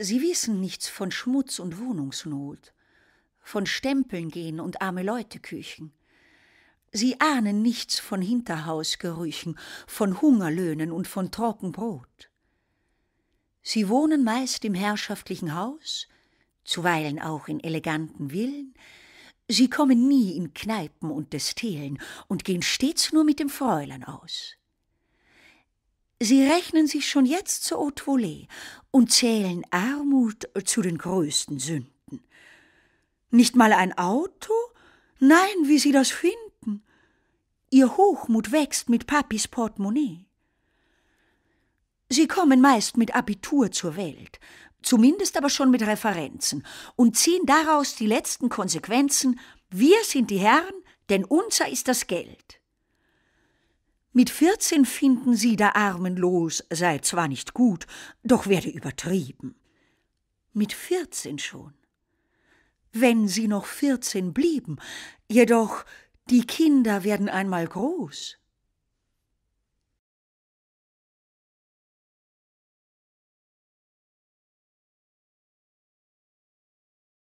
Sie wissen nichts von Schmutz und Wohnungsnot, von Stempeln gehen und arme Leute küchen. Sie ahnen nichts von Hinterhausgerüchen, von Hungerlöhnen und von Trockenbrot. Sie wohnen meist im herrschaftlichen Haus, zuweilen auch in eleganten Villen, Sie kommen nie in Kneipen und Destelen und gehen stets nur mit dem Fräulein aus. Sie rechnen sich schon jetzt zur Haute Volée und zählen Armut zu den größten Sünden. Nicht mal ein Auto? Nein, wie Sie das finden. Ihr Hochmut wächst mit Papis Portemonnaie. Sie kommen meist mit Abitur zur Welt, zumindest aber schon mit Referenzen und ziehen daraus die letzten Konsequenzen. Wir sind die Herren, denn unser ist das Geld. Mit vierzehn finden sie der Armen los, sei zwar nicht gut, doch werde übertrieben. Mit vierzehn schon. Wenn sie noch vierzehn blieben, jedoch die Kinder werden einmal groß.